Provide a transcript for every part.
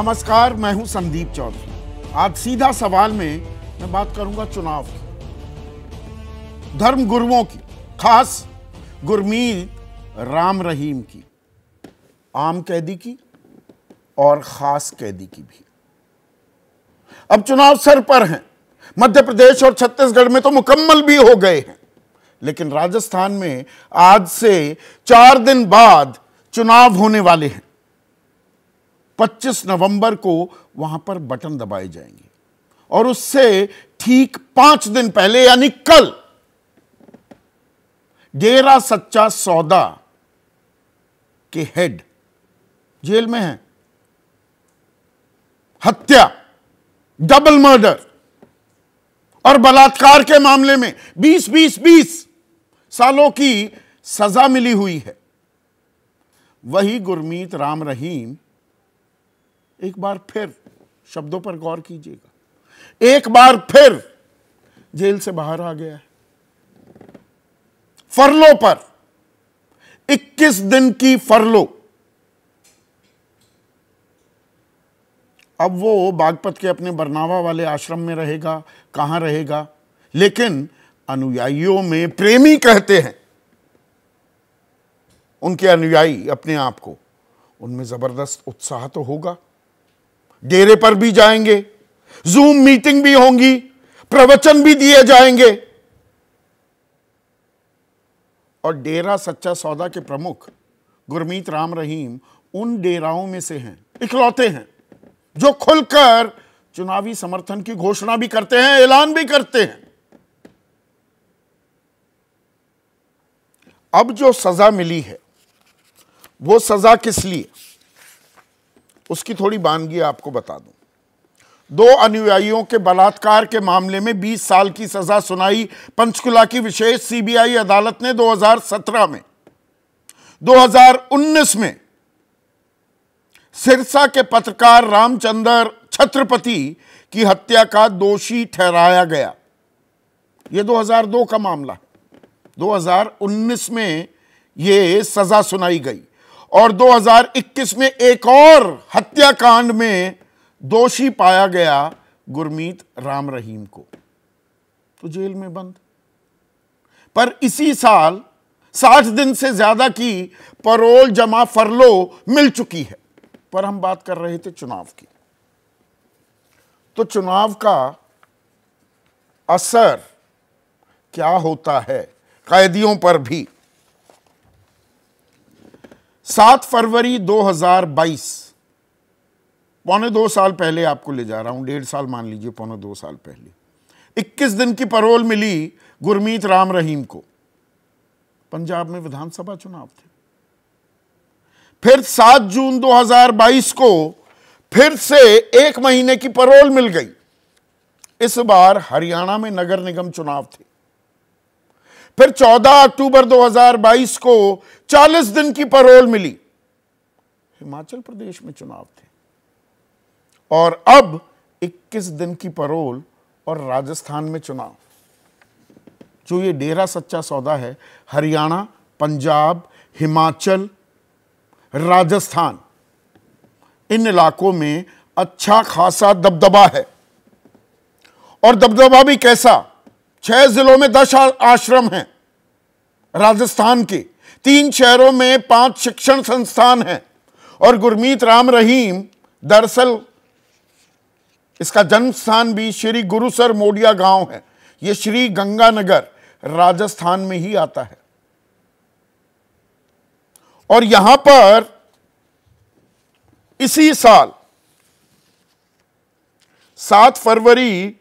नमस्कार मैं हूं संदीप चौधरी आज सीधा सवाल में मैं बात करूंगा चुनाव की धर्म गुरुओं की खास गुरमीत राम रहीम की आम कैदी की और खास कैदी की भी अब चुनाव सर पर हैं मध्य प्रदेश और छत्तीसगढ़ में तो मुकम्मल भी हो गए हैं लेकिन राजस्थान में आज से चार दिन बाद चुनाव होने वाले हैं 25 नवंबर को वहां पर बटन दबाए जाएंगे और उससे ठीक पांच दिन पहले यानी कल डेरा सच्चा सौदा के हेड जेल में है हत्या डबल मर्डर और बलात्कार के मामले में 20 20 20 सालों की सजा मिली हुई है वही गुरमीत राम रहीम एक बार फिर शब्दों पर गौर कीजिएगा एक बार फिर जेल से बाहर आ गया है फरलो पर 21 दिन की फरलो अब वो बागपत के अपने बरनावा वाले आश्रम में रहेगा कहां रहेगा लेकिन अनुयायियों में प्रेमी कहते हैं उनके अनुयायी अपने आप को उनमें जबरदस्त उत्साह तो होगा डेरे पर भी जाएंगे जूम मीटिंग भी होंगी प्रवचन भी दिए जाएंगे और डेरा सच्चा सौदा के प्रमुख गुरमीत राम रहीम उन डेराओं में से हैं इकलौते हैं जो खुलकर चुनावी समर्थन की घोषणा भी करते हैं ऐलान भी करते हैं अब जो सजा मिली है वो सजा किस लिए उसकी थोड़ी बानगी आपको बता दूं दो अनुयायियों के बलात्कार के मामले में 20 साल की सजा सुनाई पंचकुला की विशेष सीबीआई अदालत ने 2017 में 2019 में सिरसा के पत्रकार रामचंद्र छत्रपति की हत्या का दोषी ठहराया गया यह 2002 का मामला 2019 में यह सजा सुनाई गई और 2021 में एक और हत्याकांड में दोषी पाया गया गुरमीत राम रहीम को तो जेल में बंद पर इसी साल 60 दिन से ज्यादा की परोल जमा फरलो मिल चुकी है पर हम बात कर रहे थे चुनाव की तो चुनाव का असर क्या होता है कैदियों पर भी सात फरवरी 2022 पौने दो साल पहले आपको ले जा रहा हूं डेढ़ साल मान लीजिए पौने दो साल पहले 21 दिन की परोल मिली गुरमीत राम रहीम को पंजाब में विधानसभा चुनाव थे फिर 7 जून 2022 को फिर से एक महीने की परोल मिल गई इस बार हरियाणा में नगर निगम चुनाव थे फिर 14 अक्टूबर 2022 को 40 दिन की परोल मिली हिमाचल प्रदेश में चुनाव थे और अब 21 दिन की परोल और राजस्थान में चुनाव जो ये डेरा सच्चा सौदा है हरियाणा पंजाब हिमाचल राजस्थान इन इलाकों में अच्छा खासा दबदबा है और दबदबा भी कैसा छह जिलों में दस आश्रम हैं राजस्थान के तीन शहरों में पांच शिक्षण संस्थान हैं और गुरमीत राम रहीम दरअसल इसका जन्म स्थान भी श्री गुरुसर मोडिया गांव है यह श्री गंगानगर राजस्थान में ही आता है और यहां पर इसी साल सात फरवरी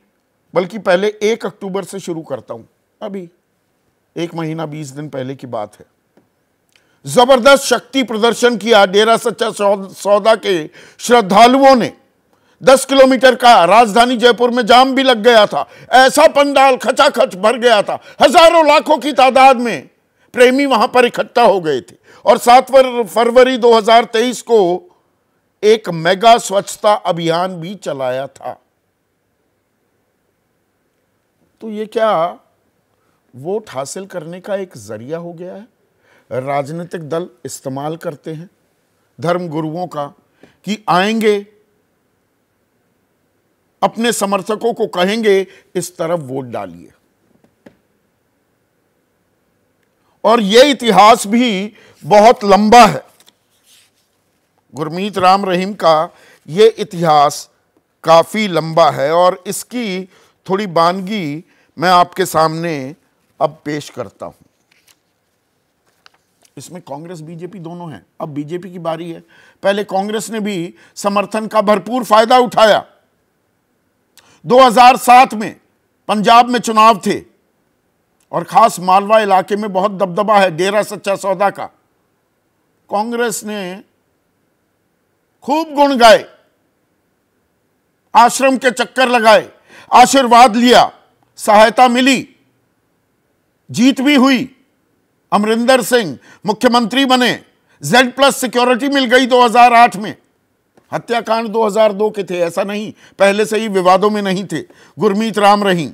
बल्कि पहले एक अक्टूबर से शुरू करता हूं अभी एक महीना बीस दिन पहले की बात है जबरदस्त शक्ति प्रदर्शन किया डेरा सच्चा सौदा के श्रद्धालुओं ने दस किलोमीटर का राजधानी जयपुर में जाम भी लग गया था ऐसा पंडाल खचाखच भर गया था हजारों लाखों की तादाद में प्रेमी वहां पर इकट्ठा हो गए थे और सात फरवरी 2023 को एक मेगा स्वच्छता अभियान भी चलाया था तो ये क्या वोट हासिल करने का एक जरिया हो गया है राजनीतिक दल इस्तेमाल करते हैं धर्म गुरुओं का कि आएंगे अपने समर्थकों को कहेंगे इस तरफ वोट डालिए और यह इतिहास भी बहुत लंबा है गुरमीत राम रहीम का यह इतिहास काफी लंबा है और इसकी थोड़ी बानगी मैं आपके सामने अब पेश करता हूं इसमें कांग्रेस बीजेपी दोनों हैं अब बीजेपी की बारी है पहले कांग्रेस ने भी समर्थन का भरपूर फायदा उठाया 2007 में पंजाब में चुनाव थे और खास मालवा इलाके में बहुत दबदबा है डेरा सच्चा सौदा का कांग्रेस ने खूब गुण गाए आश्रम के चक्कर लगाए आशीर्वाद लिया सहायता मिली जीत भी हुई अमरिंदर सिंह मुख्यमंत्री बने जेड प्लस सिक्योरिटी मिल गई 2008 में हत्याकांड 2002 के थे ऐसा नहीं पहले से ही विवादों में नहीं थे गुरमीत राम रहीम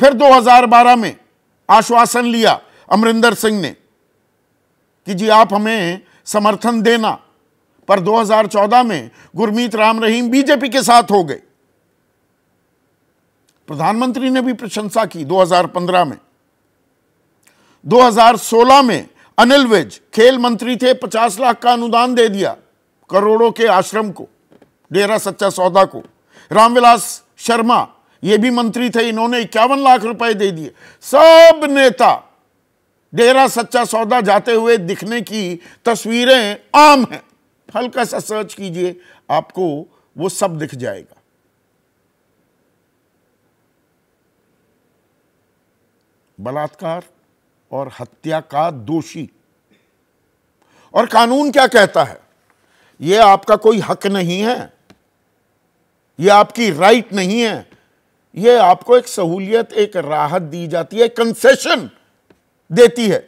फिर 2012 में आश्वासन लिया अमरिंदर सिंह ने कि जी आप हमें समर्थन देना पर 2014 में गुरमीत राम रहीम बीजेपी के साथ हो गए प्रधानमंत्री ने भी प्रशंसा की 2015 में 2016 में अनिल विज खेल मंत्री थे 50 लाख का अनुदान दे दिया करोड़ों के आश्रम को डेरा सच्चा सौदा को रामविलास शर्मा ये भी मंत्री थे इन्होंने इक्यावन लाख रुपए दे दिए सब नेता डेरा सच्चा सौदा जाते हुए दिखने की तस्वीरें आम हैं हल्का सा सर्च कीजिए आपको वो सब दिख जाएगा बलात्कार और हत्या का दोषी और कानून क्या कहता है यह आपका कोई हक नहीं है यह आपकी राइट नहीं है यह आपको एक सहूलियत एक राहत दी जाती है कंसेशन देती है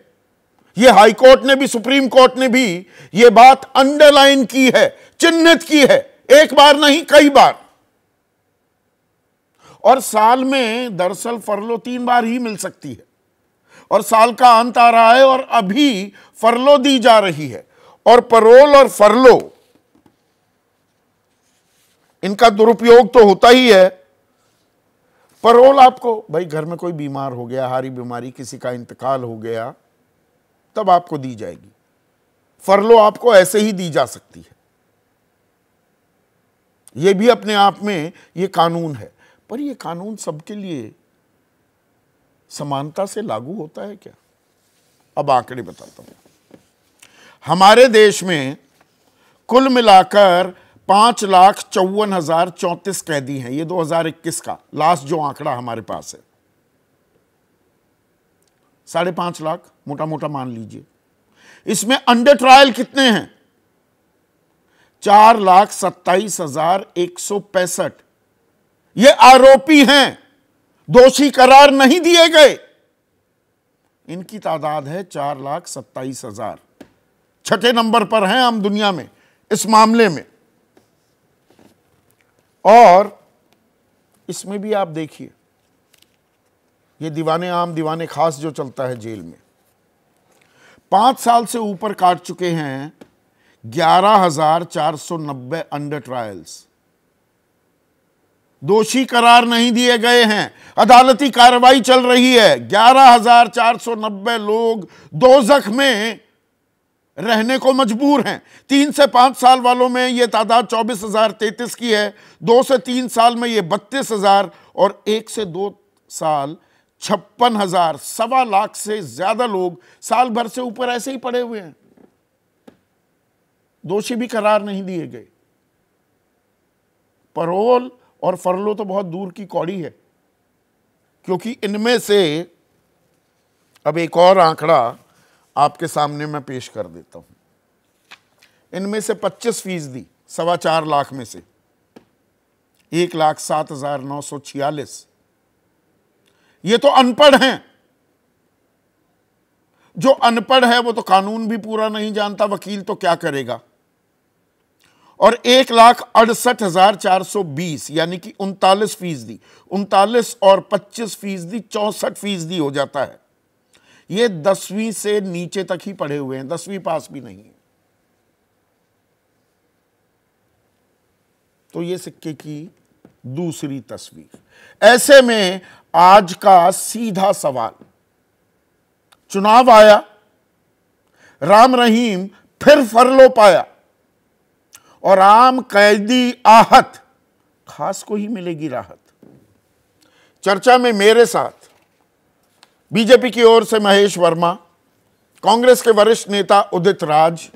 यह हाई कोर्ट ने भी सुप्रीम कोर्ट ने भी यह बात अंडरलाइन की है चिन्हित की है एक बार नहीं कई बार और साल में दरअसल फरलो तीन बार ही मिल सकती है और साल का अंत आ रहा है और अभी फरलो दी जा रही है और परोल और फरलो इनका दुरुपयोग तो होता ही है परोल आपको भाई घर में कोई बीमार हो गया हारी बीमारी किसी का इंतकाल हो गया तब आपको दी जाएगी फरलो आपको ऐसे ही दी जा सकती है यह भी अपने आप में यह कानून है पर ये कानून सबके लिए समानता से लागू होता है क्या अब आंकड़े बताता हूं हमारे देश में कुल मिलाकर पांच लाख चौवन हजार चौंतीस कैदी हैं ये 2021 का लास्ट जो आंकड़ा हमारे पास है साढ़े पांच लाख मोटा मोटा मान लीजिए इसमें अंडर ट्रायल कितने हैं चार लाख सत्ताईस हजार एक सौ पैंसठ ये आरोपी हैं दोषी करार नहीं दिए गए इनकी तादाद है चार लाख सत्ताईस हजार छठे नंबर पर हैं हम दुनिया में इस मामले में और इसमें भी आप देखिए ये दीवाने आम दीवाने खास जो चलता है जेल में पांच साल से ऊपर काट चुके हैं ग्यारह हजार चार सौ नब्बे अंडर ट्रायल्स दोषी करार नहीं दिए गए हैं अदालती कार्रवाई चल रही है 11,490 लोग दो जख्म में रहने को मजबूर हैं तीन से पांच साल वालों में यह तादाद चौबीस हज़ार तैतीस की है दो से तीन साल में यह बत्तीस हज़ार और एक से दो साल छप्पन हज़ार सवा लाख से ज़्यादा लोग साल भर से ऊपर ऐसे ही पड़े हुए हैं दोषी भी करार नहीं दिए गए परोल और फरलो तो बहुत दूर की कौड़ी है क्योंकि इनमें से अब एक और आंकड़ा आपके सामने मैं पेश कर देता हूं इनमें से 25 फीसदी सवा चार लाख में से एक लाख सात हजार नौ सौ छियालीस ये तो अनपढ़ हैं जो अनपढ़ है वो तो कानून भी पूरा नहीं जानता वकील तो क्या करेगा और एक लाख अड़सठ हज़ार चार सौ बीस यानी कि उनतालीस फीसदी उनतालीस और पच्चीस फीसदी चौसठ फीसदी हो जाता है ये दसवीं से नीचे तक ही पढ़े हुए हैं दसवीं पास भी नहीं है तो ये सिक्के की दूसरी तस्वीर ऐसे में आज का सीधा सवाल चुनाव आया राम रहीम फिर फरलो पाया और आम कैदी आहत खास को ही मिलेगी राहत चर्चा में मेरे साथ बीजेपी की ओर से महेश वर्मा कांग्रेस के वरिष्ठ नेता Udit Raj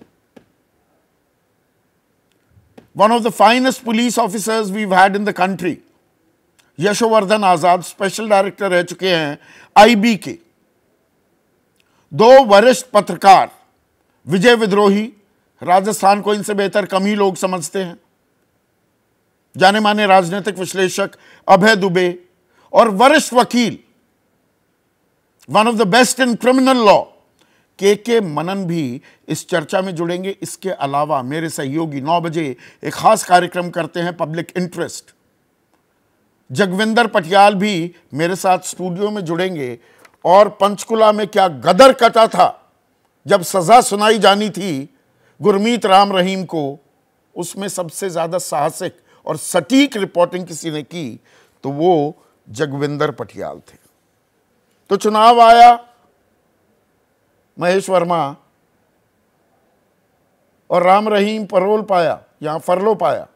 one of the finest police officers we had in the country Yashovardhan Azad special director रह चुके हैं आईबी के दो वरिष्ठ पत्रकार विजय विद्रोही राजस्थान को इनसे बेहतर कम ही लोग समझते हैं जाने माने राजनीतिक विश्लेषक अभय दुबे और वरिष्ठ वकील one of the best in criminal law K K मनन भी इस चर्चा में जुड़ेंगे इसके अलावा मेरे सहयोगी नौ बजे एक खास कार्यक्रम करते हैं पब्लिक इंटरेस्ट जगविंदर पटियाल भी मेरे साथ स्टूडियो में जुड़ेंगे और पंचकुला में क्या गदर कटा था जब सजा सुनाई जानी थी गुरमीत राम रहीम को उसमें सबसे ज़्यादा साहसिक और सटीक रिपोर्टिंग किसी ने की तो वो जगविंदर पटियाल थे तो चुनाव आया महेश वर्मा और राम रहीम परोल पाया यहाँ फरलो पाया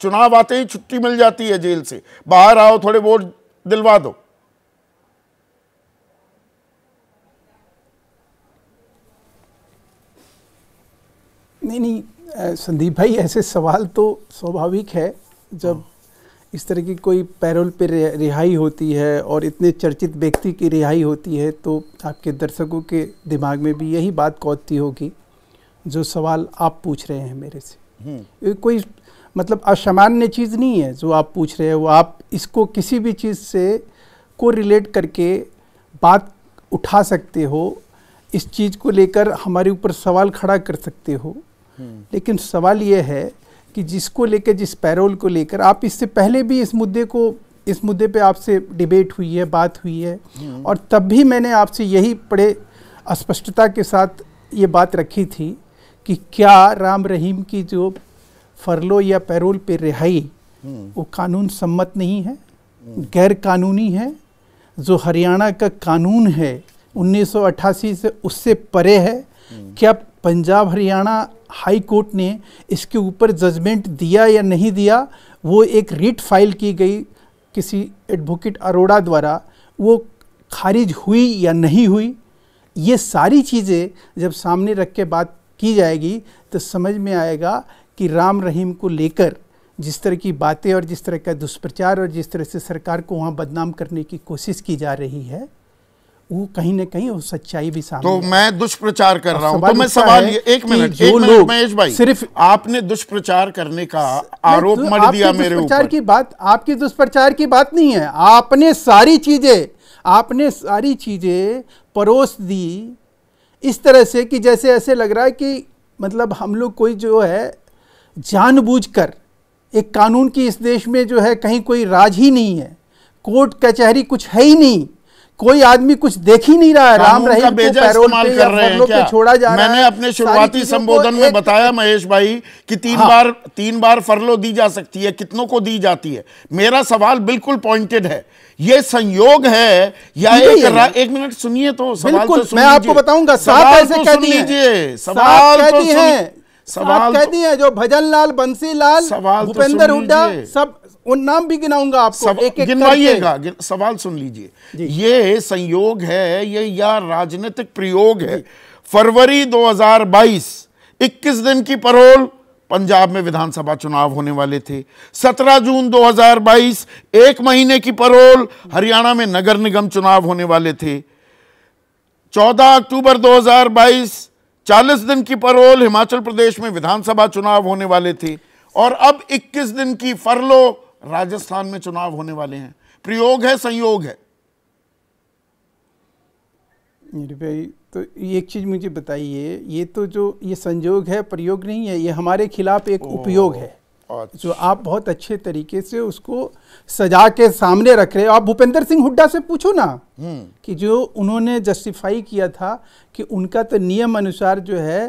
चुनाव आते ही छुट्टी मिल जाती है जेल से बाहर आओ थोड़े वोट दिलवा दो नहीं नहीं संदीप भाई ऐसे सवाल तो स्वाभाविक है जब हाँ। इस तरह की कोई पैरोल पर रिहाई होती है और इतने चर्चित व्यक्ति की रिहाई होती है तो आपके दर्शकों के दिमाग में भी यही बात कौतती होगी जो सवाल आप पूछ रहे हैं मेरे से हम्म। कोई मतलब असामान्य चीज़ नहीं है जो आप पूछ रहे हैं वो आप इसको किसी भी चीज़ से को रिलेट करके बात उठा सकते हो इस चीज़ को लेकर हमारे ऊपर सवाल खड़ा कर सकते हो लेकिन सवाल यह है कि जिसको लेकर जिस पैरोल को लेकर आप इससे पहले भी इस मुद्दे को इस मुद्दे पे आपसे डिबेट हुई है बात हुई है हम्म। और तब भी मैंने आपसे यही बड़े स्पष्टता के साथ ये बात रखी थी कि क्या राम रहीम की जो फरलो या पैरोल पे रिहाई हम्म। वो कानून सम्मत नहीं है हम्म। गैर कानूनी है जो हरियाणा का कानून है 1988 से उससे परे है क्या पंजाब हरियाणा हाई कोर्ट ने इसके ऊपर जजमेंट दिया या नहीं दिया वो एक रिट फाइल की गई किसी एडवोकेट अरोड़ा द्वारा वो खारिज हुई या नहीं हुई ये सारी चीज़ें जब सामने रख के बात की जाएगी तो समझ में आएगा कि राम रहीम को लेकर जिस तरह की बातें और जिस तरह का दुष्प्रचार और जिस तरह से सरकार को वहाँ बदनाम करने की कोशिश की जा रही है वो कहीं ना कहीं वो सच्चाई भी सामने तो मैं दुष्प्रचार कर रहा हूँ तो मैं सवाल ये एक मिनट एक मिनट महेश भाई सिर्फ आपने दुष्प्रचार करने का तो आरोप मर दिया मेरे ऊपर की बात आपकी दुष्प्रचार की बात नहीं है आपने सारी चीजें आपने सारी चीजें परोस दी इस तरह से कि जैसे ऐसे लग रहा है कि मतलब हम लोग कोई जो है जानबूझकर एक कानून की इस देश में जो है कहीं कोई राज ही नहीं है कोर्ट कचहरी कुछ है ही नहीं कोई आदमी कुछ देख ही नहीं रहा है राम रहीम को पैरोल कर रहे हैं क्या? छोड़ा जा मैंने रहा है अपने शुरुआती संबोधन में बताया महेश भाई कि तीन हाँ। बार तीन बार फरलो दी जा सकती है कितनों को दी जाती है मेरा सवाल बिल्कुल पॉइंटेड है ये संयोग है या एक एक मिनट सुनिए तो सवाल तो मैं आपको बताऊंगा सात ऐसे तो कह दीजिए तो सवाल कह सवाल कह दी है जो भजन लाल बंसी लाल भूपेंद्र हुडा सब उन नाम भी गिनाऊंगा आपको सव, एक एक गिनवाइएगा गिन, सवाल सुन लीजिए ये संयोग है ये या राजनीतिक प्रयोग है फरवरी 2022 21 दिन की परोल पंजाब में विधानसभा चुनाव होने वाले थे 17 जून 2022 एक महीने की परोल हरियाणा में नगर निगम चुनाव होने वाले थे 14 अक्टूबर 2022 40 दिन की परोल हिमाचल प्रदेश में विधानसभा चुनाव होने वाले थे और अब 21 दिन की फरलो राजस्थान में चुनाव होने वाले हैं प्रयोग है संयोग है भाई तो एक चीज़ मुझे बताइए ये तो जो ये संयोग है प्रयोग नहीं है ये हमारे खिलाफ एक उपयोग है अच्छा। जो आप बहुत अच्छे तरीके से उसको सजा के सामने रख रहे हो आप भूपेंद्र सिंह हुड्डा से पूछो ना हम्म। कि जो उन्होंने जस्टिफाई किया था कि उनका तो नियम अनुसार जो है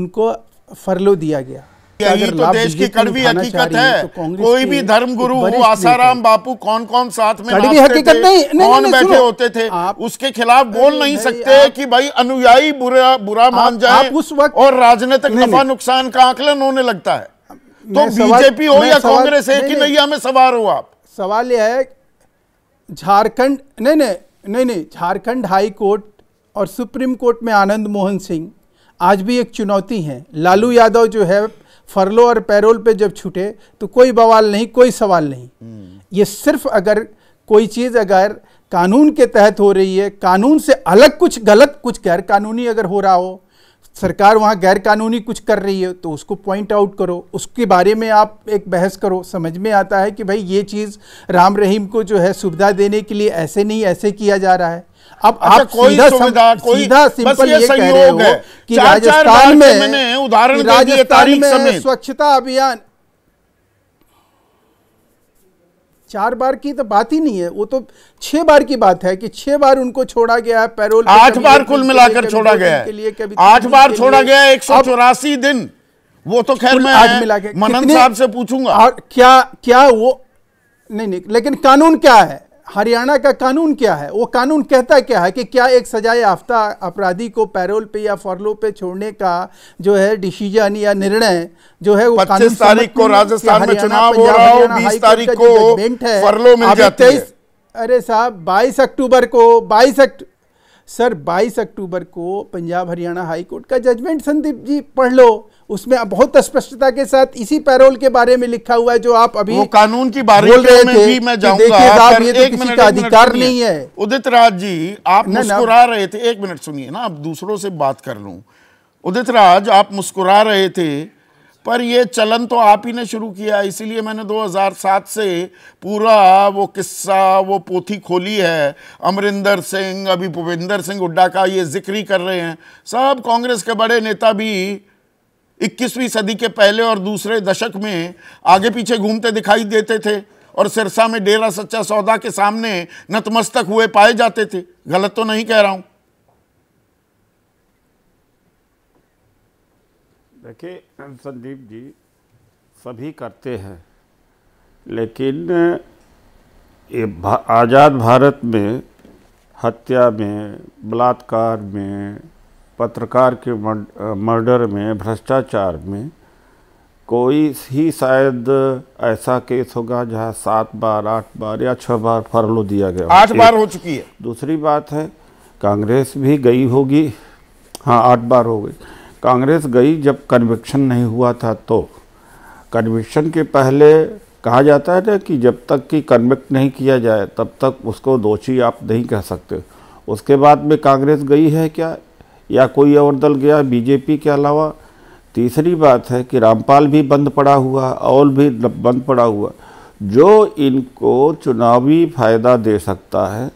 उनको फरलो दिया गया यही तो देश की कड़वी हकीकत है तो कोई भी धर्म गुरु हो आसाराम बापू कौन कौन साथ में कड़वी हकीकत नहीं, नहीं कौन नहीं, बैठे होते थे उसके खिलाफ बोल नहीं सकते कि भाई अनुयायी बुरा बुरा मान जाए उस वक्त और राजनीतिक नफा नुकसान का आकलन होने लगता है तो बीजेपी हो या कांग्रेस है कि नैया में सवार हो आप सवाल यह है झारखंड नहीं नहीं नहीं नहीं झारखंड हाई कोर्ट और सुप्रीम कोर्ट में आनंद मोहन सिंह आज भी एक चुनौती है लालू यादव जो है फरलो और पैरोल पे जब छूटे तो कोई बवाल नहीं कोई सवाल नहीं हम्म। ये सिर्फ अगर कोई चीज़ अगर कानून के तहत हो रही है कानून से अलग कुछ गलत कुछ गैर कानूनी अगर हो रहा हो सरकार वहाँ गैर कानूनी कुछ कर रही है तो उसको पॉइंट आउट करो उसके बारे में आप एक बहस करो समझ में आता है कि भाई ये चीज़ राम रहीम को जो है सुविधा देने के लिए ऐसे नहीं ऐसे किया जा रहा है अब अच्छा, आप कोई सुविधा कोई सिंपल ये, कह रहे हो कि राजस्थान में उदाहरण राजस्थान में स्वच्छता अभियान चार बार की तो बात ही नहीं है वो तो छह बार की बात है कि छह बार उनको छोड़ा गया है पैरोल आठ बार कुल मिलाकर छोड़ा गया है आठ बार छोड़ा गया एक सौ चौरासी दिन वो तो खैर मैं आज मिला के मनन साहब से पूछूंगा क्या क्या वो नहीं नहीं लेकिन कानून क्या है हरियाणा का कानून क्या है वो कानून कहता क्या है कि क्या एक सजा याफ्ता अपराधी को पैरोल पे या फॉरलो पे छोड़ने का जो है डिसीजन या निर्णय जो है वो कानून तारीख को राजस्थान में चुनाव हो रहा हो तारीख को फॉरलो मिल जाती है अरे साहब 22 अक्टूबर को 22 अक्टूबर सर 22 अक्टूबर को पंजाब हरियाणा हाई कोर्ट का जजमेंट संदीप जी पढ़ लो उसमें बहुत स्पष्टता के साथ इसी पैरोल के बारे में लिखा हुआ है जो आप अभी वो कानून की बारे बोल रहे थे भी मैं जाऊंगा ये तो किसी का अधिकार नहीं है उदित राज जी आप मुस्कुरा रहे थे एक मिनट सुनिए ना आप दूसरों से बात कर लू उदित राज आप मुस्कुरा रहे थे पर ये चलन तो आप ही ने शुरू किया इसीलिए मैंने 2007 से पूरा वो किस्सा वो पोथी खोली है अमरिंदर सिंह अभी भूपेंद्र सिंह हुड्डा का ये जिक्र ही कर रहे हैं सब कांग्रेस के बड़े नेता भी इक्कीसवीं सदी के पहले और दूसरे दशक में आगे पीछे घूमते दिखाई देते थे और सिरसा में डेरा सच्चा सौदा के सामने नतमस्तक हुए पाए जाते थे गलत तो नहीं कह रहा हूं देखिए संदीप जी सभी करते हैं लेकिन ये भा, आज़ाद भारत में हत्या में बलात्कार में पत्रकार के मर्डर में भ्रष्टाचार में कोई ही शायद ऐसा केस होगा जहां सात बार आठ बार या छह बार फरलो दिया गया आठ बार हो चुकी है दूसरी बात है कांग्रेस भी गई होगी हाँ आठ बार हो गई कांग्रेस गई जब कन्विक्शन नहीं हुआ था तो कन्विक्शन के पहले कहा जाता है ना कि जब तक कि कन्विक्ट नहीं किया जाए तब तक उसको दोषी आप नहीं कह सकते उसके बाद में कांग्रेस गई है क्या या कोई और दल गया बीजेपी के अलावा तीसरी बात है कि रामपाल भी बंद पड़ा हुआ और भी बंद पड़ा हुआ जो इनको चुनावी फायदा दे सकता है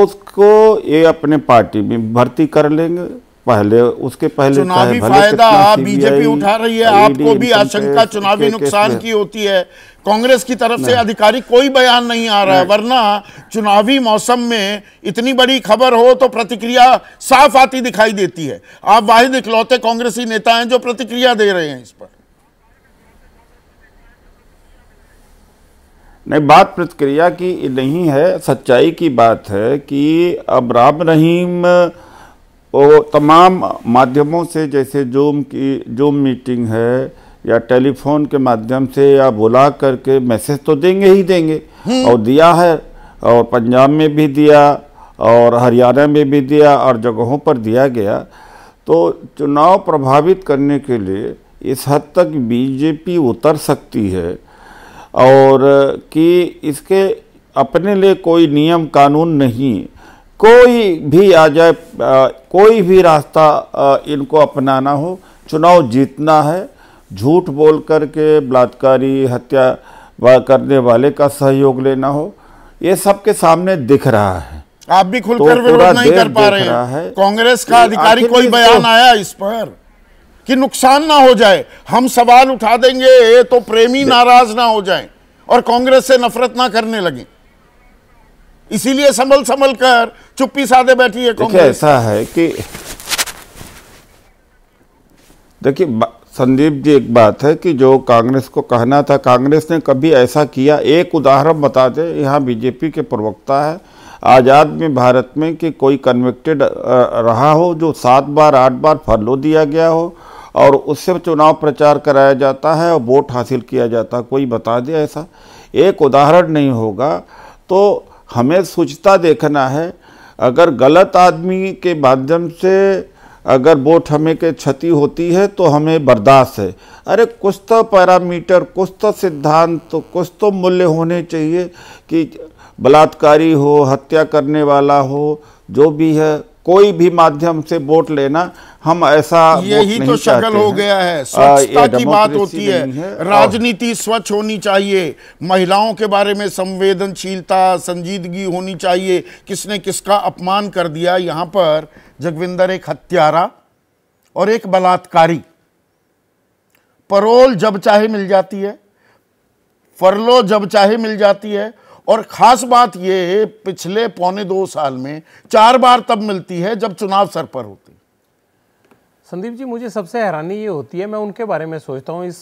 उसको ये अपने पार्टी में भर्ती कर लेंगे पहले उसके पहले चुनावी फायदा बीजेपी उठा रही है आपको भी आशंका चुनावी नुकसान की होती है कांग्रेस की तरफ से आधिकारिक कोई बयान नहीं आ रहा है वरना चुनावी मौसम में इतनी बड़ी खबर हो तो प्रतिक्रिया साफ आती दिखाई देती है आप वाहिद इकलौते कांग्रेसी नेता हैं जो प्रतिक्रिया दे रहे हैं इस पर नहीं बात प्रतिक्रिया की नहीं है सच्चाई की बात है कि अब राम रहीम वो तमाम माध्यमों से जैसे जूम की जूम मीटिंग है या टेलीफोन के माध्यम से या बुला करके मैसेज तो देंगे ही देंगे हम्म। और दिया है और पंजाब में भी दिया और हरियाणा में भी दिया और जगहों पर दिया गया तो चुनाव प्रभावित करने के लिए इस हद तक बीजेपी उतर सकती है और कि इसके अपने लिए कोई नियम कानून नहीं कोई भी आ जाए कोई भी रास्ता इनको अपनाना हो चुनाव जीतना है झूठ बोल कर के बलात्कारी हत्या करने वाले का सहयोग लेना हो ये सबके सामने दिख रहा है आप भी खुलकर तो विरोध नहीं कर पा रहे हैं कांग्रेस का अधिकारी कोई बयान तो... आया इस पर कि नुकसान ना हो जाए हम सवाल उठा देंगे ये तो प्रेमी नाराज ना हो जाए और कांग्रेस से नफरत ना करने लगे इसीलिए संभल संभल कर चुप्पी साधे बैठी है देखिए ऐसा है कि देखिए संदीप जी एक बात है कि जो कांग्रेस को कहना था कांग्रेस ने कभी ऐसा किया एक उदाहरण बता दे यहाँ बीजेपी के प्रवक्ता है आज़ाद में भारत में कि कोई कन्विक्टेड रहा हो जो सात बार आठ बार फरलो दिया गया हो और उससे चुनाव प्रचार कराया जाता है और वोट हासिल किया जाता है कोई बता दे ऐसा एक उदाहरण नहीं होगा तो हमें सोचता देखना है अगर गलत आदमी के माध्यम से अगर वोट हमें के क्षति होती है तो हमें बर्दाश्त है अरे कुछ तो पैरामीटर कुछ तो सिद्धांत तो कुछ तो मूल्य होने चाहिए कि बलात्कारी हो हत्या करने वाला हो जो भी है कोई भी माध्यम से वोट लेना हम ऐसा यही तो शक्ल हो गया है स्वच्छता की बात होती है, है। राजनीति स्वच्छ होनी चाहिए महिलाओं के बारे में संवेदनशीलता संजीदगी होनी चाहिए किसने किसका अपमान कर दिया यहां पर जगविंदर एक हत्यारा और एक बलात्कारी परोल जब चाहे मिल जाती है फरलो जब चाहे मिल जाती है और ख़ास बात यह है पिछले पौने दो साल में चार बार तब मिलती है जब चुनाव सर पर होती संदीप जी मुझे सबसे हैरानी ये होती है मैं उनके बारे में सोचता हूँ इस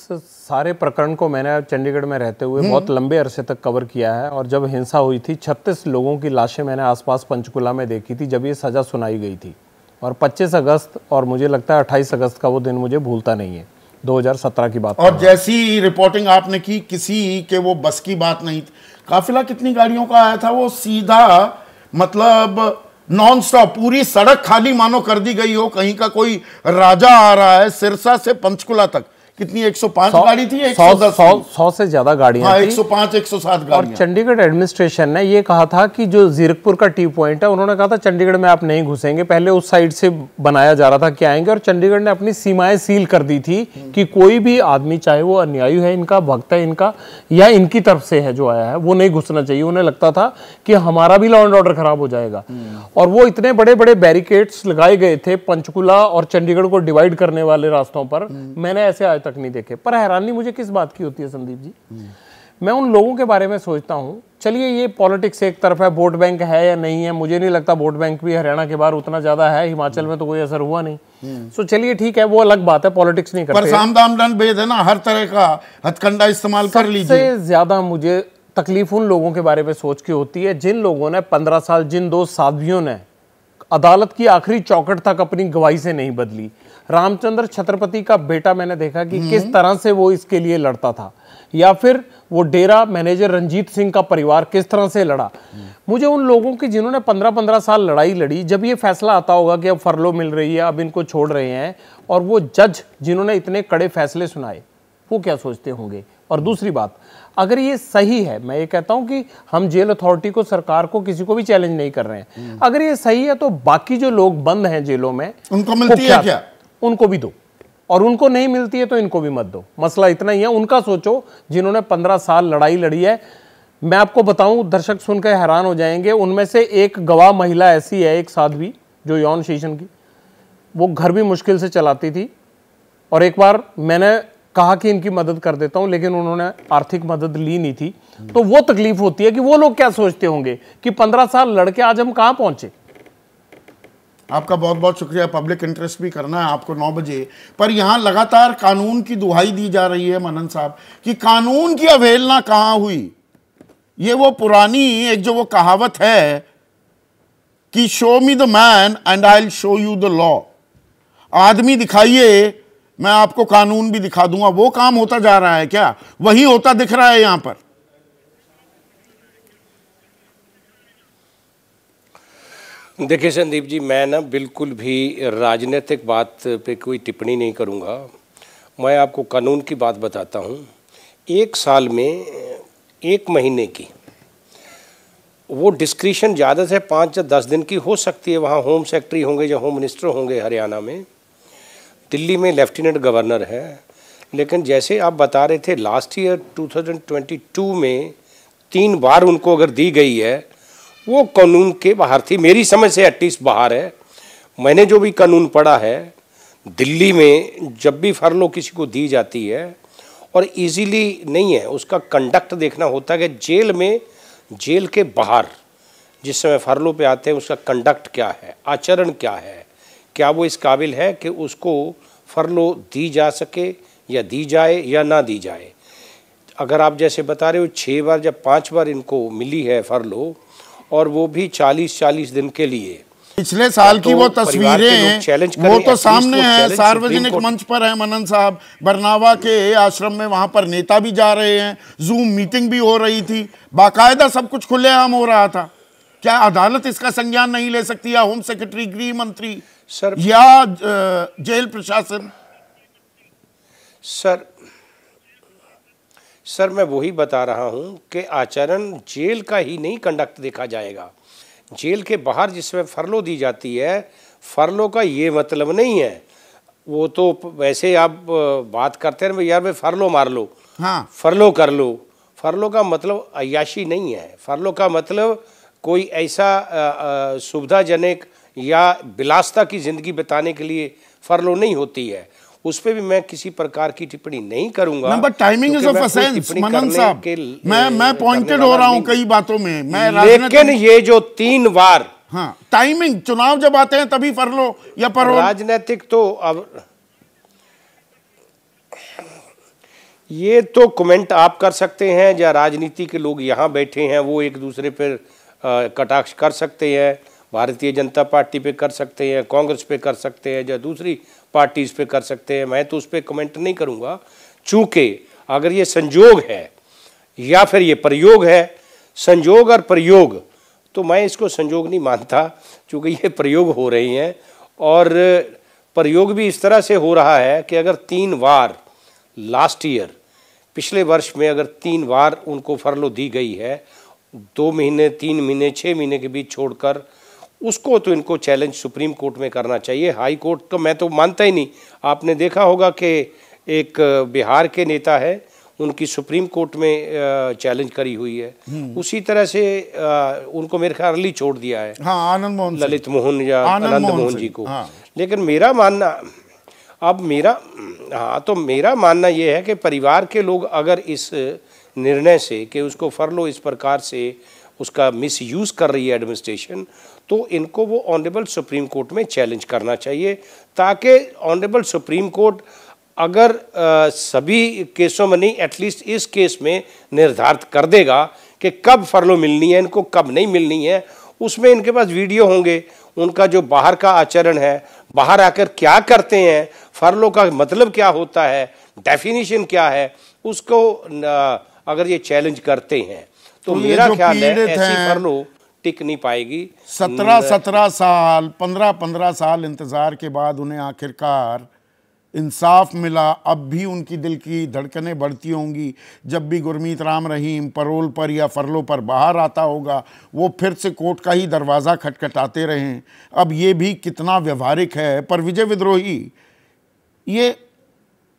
सारे प्रकरण को मैंने चंडीगढ़ में रहते हुए हम्म। बहुत लंबे अरसे तक कवर किया है और जब हिंसा हुई थी छत्तीस लोगों की लाशें मैंने आसपास पंचकुला में देखी थी जब ये सज़ा सुनाई गई थी और 25 अगस्त और मुझे लगता है 28 अगस्त का वो दिन मुझे भूलता नहीं है 2017 की बात और जैसी रिपोर्टिंग आपने की किसी के वो बस की बात नहीं थी काफिला कितनी गाड़ियों का आया था वो सीधा मतलब नॉन स्टॉप पूरी सड़क खाली मानो कर दी गई हो कहीं का कोई राजा आ रहा है सिरसा से पंचकुला तक कितनी 105 गाड़ी थी 110 सौ सौ से ज्यादा गाड़ियां हाँ, 105 107 और चंडीगढ़ एडमिनिस्ट्रेशन ने ये कहा था कि जो जीरकपुर का टी पॉइंट है उन्होंने कहा था चंडीगढ़ में आप नहीं घुसेंगे पहले उस साइड से बनाया जा रहा था कि आएंगे और चंडीगढ़ ने अपनी सीमाएं सील कर दी थी कि कोई भी आदमी चाहे वो अन्यायी है इनका भक्त है इनका या इनकी तरफ से है जो आया है वो नहीं घुसना चाहिए उन्हें लगता था कि हमारा भी लॉ एंड ऑर्डर खराब हो जाएगा हम्म। और वो इतने बड़े बड़े बैरिकेड्स लगाए गए थे पंचकुला और चंडीगढ़ को डिवाइड करने वाले रास्तों पर हम्म। मैंने ऐसे आज तक नहीं देखे पर हैरानी मुझे किस बात की होती है संदीप जी मैं उन लोगों के बारे में सोचता हूँ चलिए ये पॉलिटिक्स एक तरफ है वोट बैंक है या नहीं है मुझे नहीं लगता वोट बैंक भी हरियाणा के बाहर उतना ज्यादा है हिमाचल में तो कोई असर हुआ नहीं सो हम्म। चलिए ठीक है वो अलग बात है पॉलिटिक्स नहीं करते पर साम दाम दंड भेद है ना हर तरह का हथकंडा इस्तेमाल कर लीजिए सबसे ज्यादा मुझे तकलीफ उन लोगों के बारे में सोच के होती है जिन लोगों ने पंद्रह साल जिन दो साधवियों ने अदालत की आखिरी चौकट तक अपनी गवाही से नहीं बदली रामचंद्र छत्रपति का बेटा मैंने देखा कि हम्म। किस तरह से वो इसके लिए लड़ता था या फिर वो डेरा मैनेजर रंजीत सिंह का परिवार किस तरह से लड़ा मुझे उन लोगों की जिन्होंने पंद्रह पंद्रह साल लड़ाई लड़ी जब ये फैसला आता होगा कि अब फरलो मिल रही है अब इनको छोड़ रहे हैं और वो जज जिन्होंने इतने कड़े फैसले सुनाए वो क्या सोचते होंगे और दूसरी बात अगर ये सही है मैं ये कहता हूँ कि हम जेल अथॉरिटी को सरकार को किसी को भी चैलेंज नहीं कर रहे हैं हम्म। अगर ये सही है तो बाकी जो लोग बंद हैं जेलों में उनको मिलती है क्या उनको भी दो और उनको नहीं मिलती है तो इनको भी मत दो मसला इतना ही है उनका सोचो जिन्होंने पंद्रह साल लड़ाई लड़ी है मैं आपको बताऊं दर्शक सुनकर हैरान हो जाएंगे उनमें से एक गवाह महिला ऐसी है एक साध्वी जो यौन शीशन की वो घर भी मुश्किल से चलाती थी और एक बार मैंने कहा कि इनकी मदद कर देता हूं लेकिन उन्होंने आर्थिक मदद ली नहीं थी तो वो तकलीफ होती है कि वो लोग क्या सोचते होंगे कि पंद्रह साल लड़के आज हम कहां पहुंचे आपका बहुत बहुत शुक्रिया पब्लिक इंटरेस्ट भी करना है आपको नौ बजे पर यहां लगातार कानून की दुहाई दी जा रही है मनन साहब कि कानून की अवहेलना कहां हुई ये वो पुरानी एक जो वो कहावत है कि show me the man and I show you the law आदमी दिखाइए मैं आपको कानून भी दिखा दूंगा वो काम होता जा रहा है क्या वही होता दिख रहा है यहां पर देखिए संदीप जी मैं ना बिल्कुल भी राजनीतिक बात पे कोई टिप्पणी नहीं करूंगा मैं आपको कानून की बात बताता हूं एक साल में एक महीने की वो डिस्क्रिशन ज़्यादा से पाँच या दस दिन की हो सकती है वहाँ होम सेक्रेटरी होंगे या होम मिनिस्टर होंगे हरियाणा में दिल्ली में लेफ्टिनेंट गवर्नर है लेकिन जैसे आप बता रहे थे लास्ट ईयर 2022 में तीन बार उनको अगर दी गई है वो कानून के बाहर थी मेरी समझ से एटलीस्ट बाहर है मैंने जो भी कानून पढ़ा है दिल्ली में जब भी फरलो किसी को दी जाती है और इजीली नहीं है उसका कंडक्ट देखना होता है कि जेल में जेल के बाहर जिस समय फरलो पे आते हैं उसका कंडक्ट क्या है आचरण क्या है क्या वो इस काबिल है कि उसको फरलो दी जा सके या दी जाए या ना दी जाए अगर आप जैसे बता रहे हो छः बार या पाँच बार इनको मिली है फरलो और वो भी चालीस चालीस दिन के लिए पिछले साल तो की वो तस्वीरें चैलेंज वो तो सामने हैं सार्वजनिक मंच पर है मनन साहब बरनावा के आश्रम में वहां पर नेता भी जा रहे हैं जूम मीटिंग भी हो रही थी बाकायदा सब कुछ खुलेआम हो रहा था क्या अदालत इसका संज्ञान नहीं ले सकती या होम सेक्रेटरी गृह मंत्री सर या जेल प्रशासन सर सर मैं वही बता रहा हूं कि आचरण जेल का ही नहीं कंडक्ट देखा जाएगा जेल के बाहर जिसमें फरलो दी जाती है फरलो का ये मतलब नहीं है वो तो वैसे आप बात करते हैं यार भाई फरलो मार लो हाँ फरलो कर लो फरलो का मतलब अयाशी नहीं है फरलो का मतलब कोई ऐसा सुविधाजनक या बिलासता की ज़िंदगी बिताने के लिए फरलो नहीं होती है उस पर भी मैं किसी प्रकार की टिप्पणी नहीं करूंगा timing is of sense Manan साहब मैं मैं पॉइंटेड हो रहा हूं कई बातों में मैं लेकिन ये जो तीन बार हाँ टाइमिंग चुनाव जब आते हैं तभी फरलो या पर राजनीतिक तो अब ये तो कमेंट आप कर सकते हैं या राजनीति के लोग यहाँ बैठे हैं वो एक दूसरे पर कटाक्ष कर सकते हैं भारतीय जनता पार्टी पे कर सकते हैं कांग्रेस पे कर सकते हैं या दूसरी पार्टीज पे कर सकते हैं मैं तो उस पर कमेंट नहीं करूँगा चूँकि अगर ये संजोग है या फिर ये प्रयोग है संजोग और प्रयोग तो मैं इसको संजोग नहीं मानता चूँकि ये प्रयोग हो रही हैं और प्रयोग भी इस तरह से हो रहा है कि अगर तीन बार लास्ट ईयर पिछले वर्ष में अगर तीन बार उनको फरलो दी गई है दो महीने तीन महीने छः महीने के बीच छोड़कर उसको तो इनको चैलेंज सुप्रीम कोर्ट में करना चाहिए हाई कोर्ट का मैं तो मानता ही नहीं आपने देखा होगा कि एक बिहार के नेता है उनकी सुप्रीम कोर्ट में चैलेंज करी हुई है हम्म। उसी तरह से उनको मेरे ख्याल अर्ली छोड़ दिया है हाँ, आनंद मोहन ललित मोहन या आनंद मोहन जी को हाँ। लेकिन मेरा मानना अब मेरा हाँ तो मेरा मानना यह है कि परिवार के लोग अगर इस निर्णय से कि उसको फर लो इस प्रकार से उसका मिसयूज़ कर रही है एडमिनिस्ट्रेशन तो इनको वो ऑनरेबल सुप्रीम कोर्ट में चैलेंज करना चाहिए ताकि ऑनरेबल सुप्रीम कोर्ट अगर आ, सभी केसों में नहीं एटलीस्ट इस केस में निर्धारित कर देगा कि कब फरलो मिलनी है इनको कब नहीं मिलनी है उसमें इनके पास वीडियो होंगे उनका जो बाहर का आचरण है बाहर आकर क्या करते हैं फरलो का मतलब क्या होता है डेफिनेशन क्या है उसको अगर ये चैलेंज करते हैं तो, तो मेरा ख्याल है ऐसी फरलो टिक नहीं पाएगी सत्रह सत्रह साल पंद्रह पंद्रह साल इंतज़ार के बाद उन्हें आखिरकार इंसाफ मिला अब भी उनकी दिल की धड़कनें बढ़ती होंगी जब भी गुरमीत राम रहीम परोल पर या फरलों पर बाहर आता होगा वो फिर से कोर्ट का ही दरवाज़ा खटखटाते रहें अब ये भी कितना व्यवहारिक है पर विजय विद्रोही ये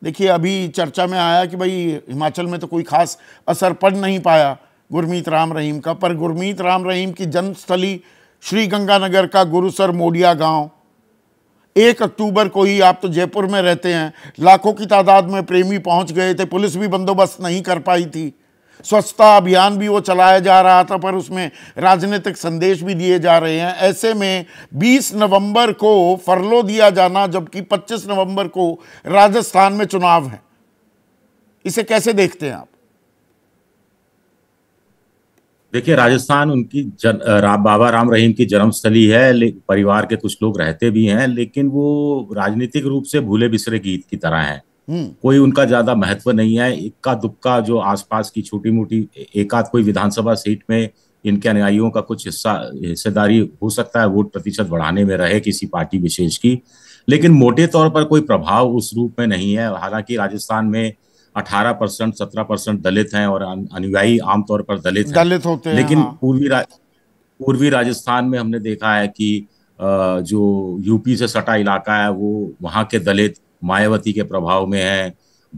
देखिए अभी चर्चा में आया कि भाई हिमाचल में तो कोई ख़ास असर पड़ नहीं पाया गुरमीत राम रहीम का पर गुरमीत राम रहीम की जन्मस्थली श्री गंगानगर का गुरुसर मोडिया गांव एक अक्टूबर को ही आप तो जयपुर में रहते हैं लाखों की तादाद में प्रेमी पहुंच गए थे पुलिस भी बंदोबस्त नहीं कर पाई थी स्वच्छता अभियान भी वो चलाया जा रहा था पर उसमें राजनीतिक संदेश भी दिए जा रहे हैं ऐसे में 20 नवंबर को फरलो दिया जाना जबकि 25 नवंबर को राजस्थान में चुनाव है इसे कैसे देखते हैं आप देखिए राजस्थान उनकी जन रा, बाबा राम रहीम की जन्मस्थली है परिवार के कुछ लोग रहते भी हैं लेकिन वो राजनीतिक रूप से भूले बिसरे गीत की तरह हैं हम्म। कोई उनका ज्यादा महत्व नहीं है इक्का दुक्का जो आसपास की छोटी मोटी एकाध कोई विधानसभा सीट में इनके अनुयायियों का कुछ हिस्सा हिस्सेदारी हो सकता है वोट प्रतिशत बढ़ाने में रहे किसी पार्टी विशेष की लेकिन मोटे तौर पर कोई प्रभाव उस रूप में नहीं है हालांकि राजस्थान में अठारह परसेंट सत्रह परसेंट दलित हैं और अनुयायी आमतौर पर दलित हैं दलित होते हैं लेकिन हाँ। पूर्वी रा, पूर्वी राजस्थान में हमने देखा है कि जो यूपी से सटा इलाका है वो वहाँ के दलित मायावती के प्रभाव में है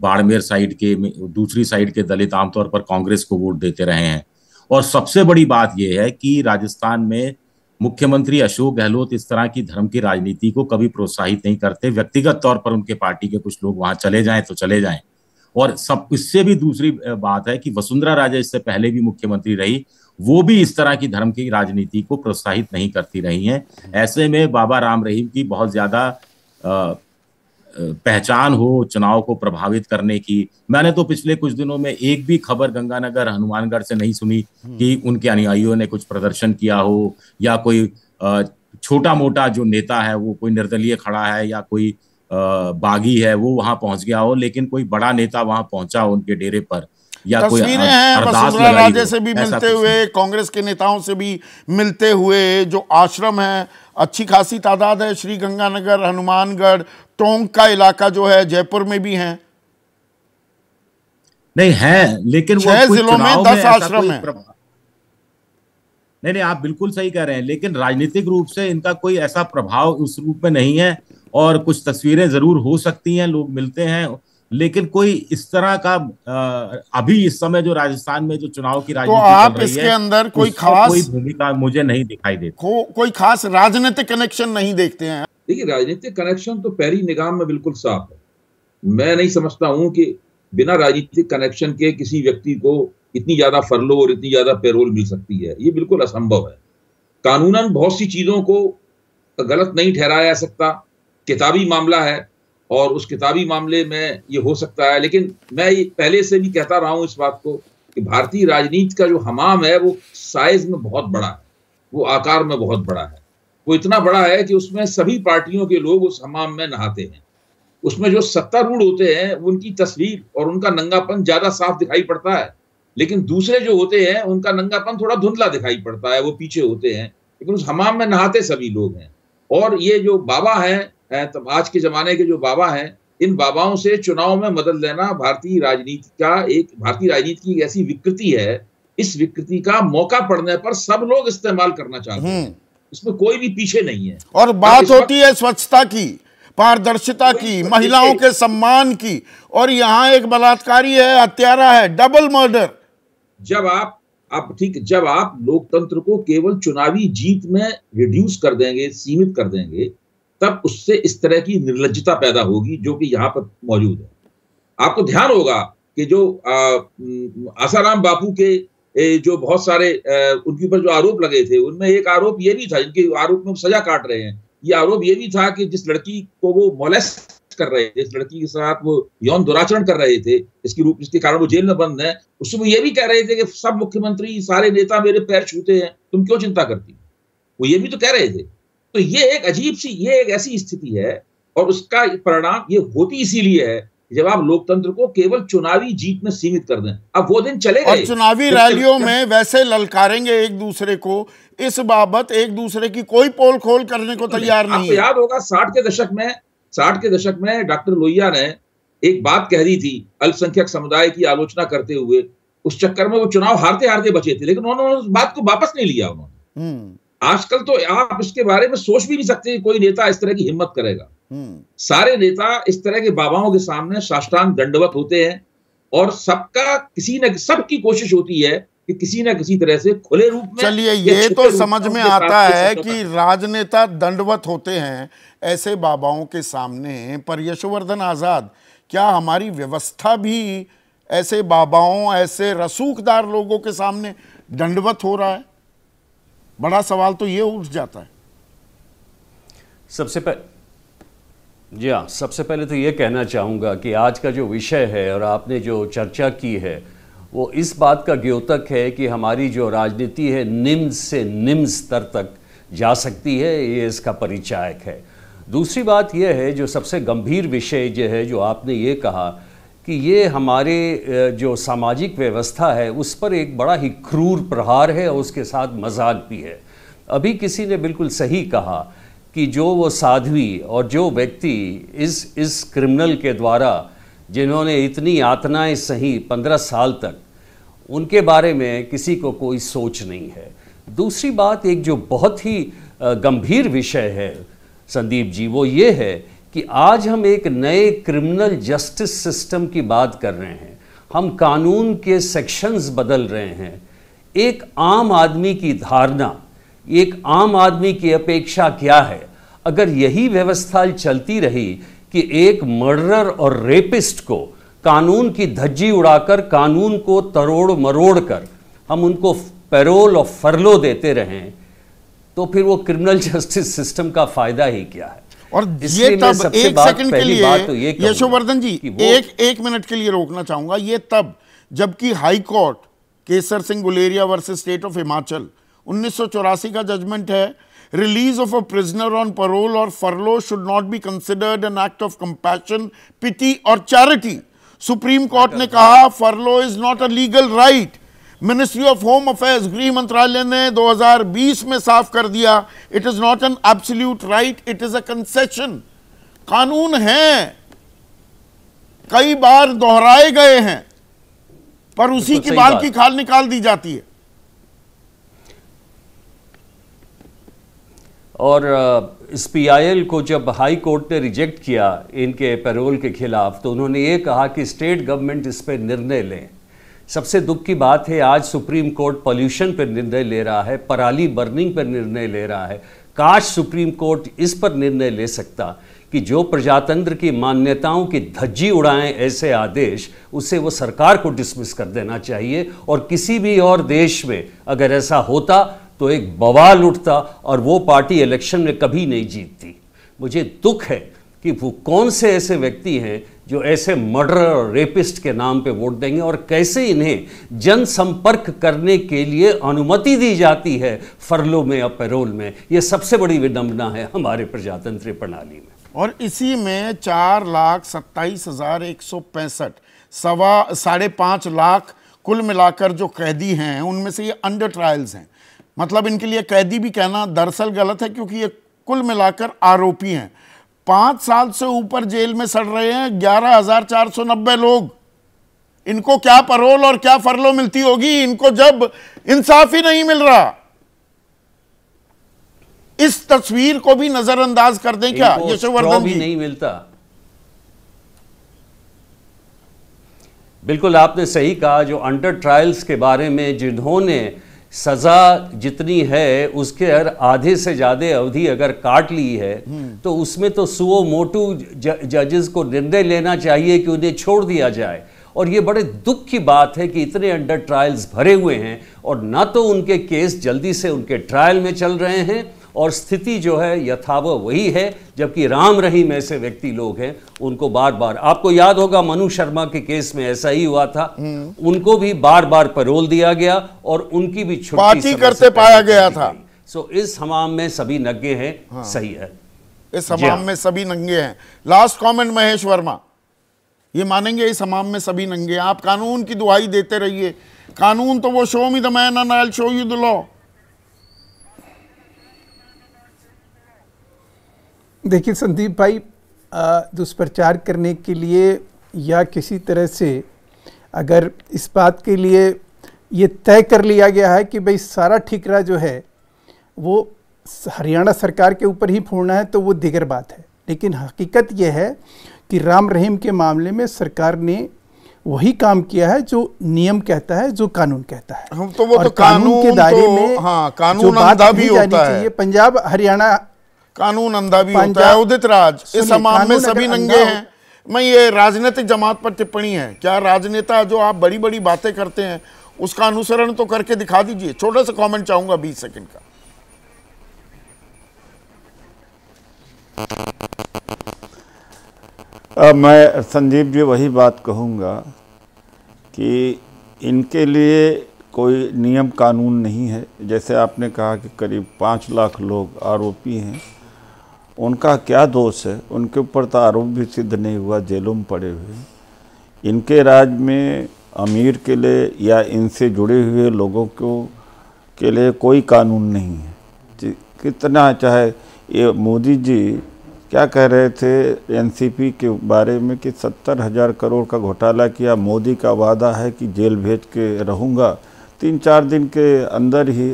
बाड़मेर साइड के दूसरी साइड के दलित आमतौर पर कांग्रेस को वोट देते रहे हैं और सबसे बड़ी बात यह है कि राजस्थान में मुख्यमंत्री अशोक गहलोत इस तरह की धर्म की राजनीति को कभी प्रोत्साहित नहीं करते व्यक्तिगत तौर पर उनके पार्टी के कुछ लोग वहां चले जाएं तो चले जाएं और सब इससे भी दूसरी बात है कि वसुंधरा राजे इससे पहले भी मुख्यमंत्री रही वो भी इस तरह की धर्म की राजनीति को प्रोत्साहित नहीं करती रही हैं हम्म। ऐसे में बाबा राम रहीम की बहुत ज्यादा पहचान हो चुनाव को प्रभावित करने की मैंने तो पिछले कुछ दिनों में एक भी खबर गंगानगर हनुमानगढ़ से नहीं सुनी हम्म। कि उनके अनुयायियों ने कुछ प्रदर्शन किया हो या कोई छोटा मोटा जो नेता है वो कोई निर्दलीय खड़ा है या कोई बागी है वो वहां पहुंच गया हो लेकिन कोई बड़ा नेता वहां पहुंचा हो उनके डेरे पर या तस्वीरें हैं वसुंधरा राजे से भी मिलते हुए कांग्रेस के नेताओं से भी मिलते हुए जो आश्रम है अच्छी खासी तादाद है श्री गंगानगर हनुमानगढ़ टोंक का इलाका जो है जयपुर में भी है नहीं है लेकिन छह जिलों में दस आश्रम है नहीं नहीं आप बिल्कुल सही कह रहे हैं लेकिन राजनीतिक रूप से इनका कोई ऐसा प्रभाव उस रूप में नहीं है और कुछ तस्वीरें जरूर हो सकती हैं लोग मिलते हैं लेकिन कोई इस तरह का अभी इस समय जो राजस्थान में जो चुनाव की तो राजनीति तो आप इसके अंदर कोई खास कोई भूमिका मुझे नहीं दिखाई देती को, कोई खास राजनीतिक कनेक्शन नहीं देखते हैं देखिए राजनीतिक कनेक्शन तो पहली निगाह में बिल्कुल साफ है मैं नहीं समझता हूं कि बिना राजनीतिक कनेक्शन के किसी व्यक्ति को इतनी ज्यादा फरलो और इतनी ज्यादा पेरोल मिल सकती है ये बिल्कुल असंभव है कानूनन बहुत सी चीजों को गलत नहीं ठहराया जा सकता किताबी मामला है और उस किताबी मामले में ये हो सकता है लेकिन मैं पहले से भी कहता रहा हूँ इस बात को कि भारतीय राजनीति का जो हमाम है वो साइज में बहुत बड़ा है वो आकार में बहुत बड़ा है वो इतना बड़ा है कि उसमें सभी पार्टियों के लोग उस हमाम में नहाते हैं उसमें जो सत्तारूढ़ होते हैं उनकी तस्वीर और उनका नंगापन ज्यादा साफ दिखाई पड़ता है लेकिन दूसरे जो होते हैं उनका नंगापन थोड़ा धुंधला दिखाई पड़ता है वो पीछे होते हैं लेकिन उस हमाम में नहाते सभी लोग हैं और ये जो बाबा हैं तो आज के जमाने के जो बाबा हैं इन बाबाओं से चुनाव में मदद लेना भारतीय राजनीति का एक भारतीय राजनीति की ऐसी विकृति है इस विकृति का मौका पड़ने पर सब लोग इस्तेमाल करना चाहते हैं हम्म। इसमें कोई भी पीछे नहीं है और बात होती है स्वच्छता की पारदर्शिता की महिलाओं के सम्मान की और यहाँ एक बलात्कारी है हत्यारा है डबल मर्डर जब आप आप ठीक जब आप लोकतंत्र को केवल चुनावी जीत में रिड्यूस कर देंगे सीमित कर देंगे तब उससे इस तरह की निर्लजता पैदा होगी जो कि यहाँ पर मौजूद है आपको ध्यान होगा कि जो आसाराम बापू के जो बहुत सारे उनके ऊपर जो आरोप लगे थे उनमें एक आरोप ये भी था जिनके आरोप में सजा काट रहे हैं ये आरोप ये भी था कि जिस लड़की को वो मोलेस कर रहे थे लड़की के साथ वो यौन दुराचरण कर रहे थे इसकी रूप इसके कारण वो जेल में बंद है उसमें ये भी कह रहे थे कि सब मुख्यमंत्री सारे नेता मेरे पैर छूते हैं तुम क्यों चिंता करती वो ये भी तो कह रहे थे तो ये एक अजीब सी ये एक ऐसी स्थिति है और उसका परिणाम ये होती इसीलिए है जब आप लोकतंत्र को केवल चुनावी जीत में सीमित कर दें अब वो दिन चले गए चुनावी रैलियों में वैसे ललकारेंगे एक दूसरे को इस बाबत एक दूसरे की कोई पोल खोल करने को तैयार नहीं, आपको याद होगा साठ के दशक में साठ के दशक में डॉक्टर लोहिया ने एक बात कह दी थी अल्पसंख्यक समुदाय की आलोचना करते हुए उस चक्कर में वो चुनाव हारते हारते बचे थे लेकिन उन्होंने उस बात को वापस नहीं लिया उन्होंने हम्म। आजकल तो आप इसके बारे में सोच भी नहीं सकते कि कोई नेता इस तरह की हिम्मत करेगा हम्म। सारे नेता इस तरह के बाबाओं के सामने साष्टांग दंडवत होते हैं और सबका किसी न सबकी कोशिश होती है कि किसी ना किसी तरह से खुले रूप में चलिए ये तो समझ में आता है कि राजनेता दंडवत होते हैं ऐसे बाबाओं के सामने पर यशोवर्धन आज़ाद क्या हमारी व्यवस्था भी ऐसे बाबाओं ऐसे रसूखदार लोगों के सामने दंडवत हो रहा है बड़ा सवाल तो ये उठ जाता है सबसे पहले जी हाँ सबसे पहले तो ये कहना चाहूँगा कि आज का जो विषय है और आपने जो चर्चा की है वो इस बात का द्योतक है कि हमारी जो राजनीति है निम्न से निम्न स्तर तक जा सकती है ये इसका परिचायक है दूसरी बात यह है जो सबसे गंभीर विषय जो है जो आपने ये कहा कि ये हमारे जो सामाजिक व्यवस्था है उस पर एक बड़ा ही क्रूर प्रहार है और उसके साथ मजाक भी है अभी किसी ने बिल्कुल सही कहा कि जो वो साध्वी और जो व्यक्ति इस इस क्रिमिनल के द्वारा जिन्होंने इतनी यातनाएं सही पंद्रह साल तक उनके बारे में किसी को कोई सोच नहीं है दूसरी बात एक जो बहुत ही गंभीर विषय है संदीप जी वो ये है कि आज हम एक नए क्रिमिनल जस्टिस सिस्टम की बात कर रहे हैं हम कानून के सेक्शंस बदल रहे हैं एक आम आदमी की धारणा एक आम आदमी की अपेक्षा क्या है अगर यही व्यवस्था चलती रही कि एक मर्डर और रेपिस्ट को कानून की धज्जी उड़ाकर कानून को तरोड़ मरोड़ कर हम उनको पैरोल और फरलो देते रहें तो फिर वो क्रिमिनल जस्टिस सिस्टम का फ़ायदा ही क्या है और ये तब एक सेकंड के लिए तो यशोवर्धन जी एक एक मिनट के लिए रोकना चाहूंगा ये तब जबकि high court Kesar Singh Guleria versus state of Himachal उन्नीस का जजमेंट है release of a prisoner on parole और furlough should not be considered an act of compassion pity और चैरिटी सुप्रीम कोर्ट ने कहा furlough is not a legal right ministry of home affairs गृह मंत्रालय ने 2020 में साफ कर दिया it is not an absolute right it is a concession कानून है कई बार दोहराए गए हैं पर उसी की बाल की खाल निकाल दी जाती है और uh, इस पीआईएल को जब हाई कोर्ट ने रिजेक्ट किया इनके पैरोल के खिलाफ तो उन्होंने ये कहा कि स्टेट गवर्नमेंट इस पर निर्णय लें सबसे दुख की बात है आज सुप्रीम कोर्ट पॉल्यूशन पर निर्णय ले रहा है पराली बर्निंग पर निर्णय ले रहा है काश सुप्रीम कोर्ट इस पर निर्णय ले सकता कि जो प्रजातंत्र की मान्यताओं की धज्जी उड़ाएं ऐसे आदेश उसे वो सरकार को डिसमिस कर देना चाहिए और किसी भी और देश में अगर ऐसा होता तो एक बवाल उठता और वो पार्टी इलेक्शन में कभी नहीं जीतती मुझे दुख है कि वो कौन से ऐसे व्यक्ति हैं जो ऐसे मर्डर रेपिस्ट के नाम पे वोट देंगे और कैसे इन्हें जनसंपर्क करने के लिए अनुमति दी जाती है फरलों में या पैरोल में ये सबसे बड़ी विडंबना है हमारे प्रजातंत्र प्रणाली में और इसी में चार लाख सत्ताईस हजार एक सौ पैंसठ सवा साढ़े पाँच लाख कुल मिलाकर जो कैदी हैं उनमें से ये अंडर ट्रायल्स हैं मतलब इनके लिए कैदी भी कहना दरअसल गलत है क्योंकि ये कुल मिलाकर आरोपी हैं पांच साल से ऊपर जेल में सड़ रहे हैं ग्यारह हजार चार सौ नब्बे लोग इनको क्या परोल और क्या फरलो मिलती होगी इनको जब इंसाफ ही नहीं मिल रहा इस तस्वीर को भी नजरअंदाज कर दें क्या यशोवर्धन भी नहीं मिलता बिल्कुल आपने सही कहा जो अंडर ट्रायल्स के बारे में जिन्होंने सजा जितनी है उसके अगर आधे से ज्यादा अवधि अगर काट ली है तो उसमें तो सुओ मोटू जजेस को निर्णय लेना चाहिए कि उन्हें छोड़ दिया जाए और ये बड़े दुख की बात है कि इतने अंडर ट्रायल्स भरे हुए हैं और ना तो उनके केस जल्दी से उनके ट्रायल में चल रहे हैं और स्थिति जो है यथाव वही है जबकि राम रहीम ऐसे व्यक्ति लोग हैं उनको बार बार आपको याद होगा मनु शर्मा के केस में ऐसा ही हुआ था हम्म। उनको भी बार बार परोल दिया गया और उनकी भी छुट्टी करते पाया गया था सो इस हमाम में सभी नगे हैं हाँ। सही है इस हमाम हाँ। में सभी नंगे हैं लास्ट कॉमेंट महेश वर्मा ये मानेंगे इस हमाम में सभी नंगे आप कानून की दुहाई देते रहिए कानून तो वो show me the man and I show you the law देखिए संदीप भाई दुष्प्रचार करने के लिए या किसी तरह से अगर इस बात के लिए ये तय कर लिया गया है कि भाई सारा ठिकरा जो है वो हरियाणा सरकार के ऊपर ही फोड़ना है तो वो दिगर बात है लेकिन हकीकत यह है कि राम रहीम के मामले में सरकार ने वही काम किया है जो नियम कहता है जो कानून कहता है हम तो वो और तो कानून, कानून के दायरे तो, में हाँ, कानून जो बात भी होता है पंजाब हरियाणा कानून अंधा भी होता है उदित राज इस समाज में सभी नंगे हैं मैं ये राजनीतिक जमात पर टिप्पणी है क्या राजनेता जो आप बड़ी बड़ी बातें करते हैं उसका अनुसरण तो करके दिखा दीजिए छोटा सा कमेंट चाहूंगा बीस सेकंड का आ, मैं संजीव जी वही बात कहूंगा कि इनके लिए कोई नियम कानून नहीं है जैसे आपने कहा कि करीब पाँच लाख लोग आरोपी हैं उनका क्या दोष है उनके ऊपर तो आरोप भी सिद्ध नहीं हुआ जेलों में पड़े हुए इनके राज में अमीर के लिए या इनसे जुड़े हुए लोगों को के लिए कोई कानून नहीं है कितना चाहे ये मोदी जी क्या कह रहे थे एनसीपी के बारे में कि सत्तर हज़ार करोड़ का घोटाला किया मोदी का वादा है कि जेल भेज के रहूँगा तीन चार दिन के अंदर ही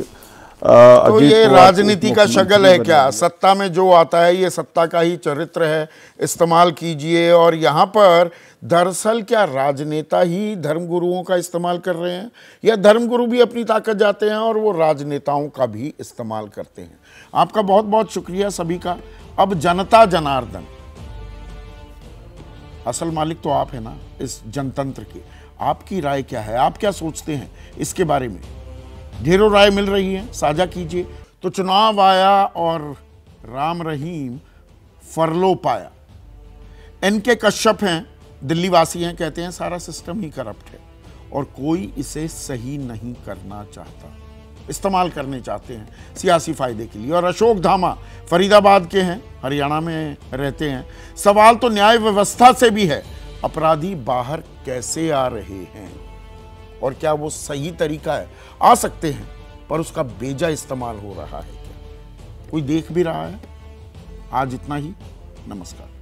तो ये राजनीति का शगल है क्या सत्ता में जो आता है ये सत्ता का ही चरित्र है इस्तेमाल कीजिए और यहाँ पर दरअसल क्या राजनेता ही धर्मगुरुओं का इस्तेमाल कर रहे हैं या धर्मगुरु भी अपनी ताकत जाते हैं और वो राजनेताओं का भी इस्तेमाल करते हैं आपका बहुत बहुत शुक्रिया सभी का अब जनता जनार्दन असल मालिक तो आप है ना इस जनतंत्र के आपकी राय क्या है आप क्या सोचते हैं इसके बारे में ढेरों राय मिल रही है साझा कीजिए तो चुनाव आया और राम रहीम फरलो पाया एन के कश्यप हैं दिल्ली वासी हैं कहते हैं सारा सिस्टम ही करप्ट है और कोई इसे सही नहीं करना चाहता इस्तेमाल करने चाहते हैं सियासी फायदे के लिए और अशोक धामा फरीदाबाद के हैं हरियाणा में रहते हैं सवाल तो न्याय व्यवस्था से भी है अपराधी बाहर कैसे आ रहे हैं और क्या वो सही तरीका है आ सकते हैं पर उसका बेजा इस्तेमाल हो रहा है क्या कोई देख भी रहा है आज इतना ही नमस्कार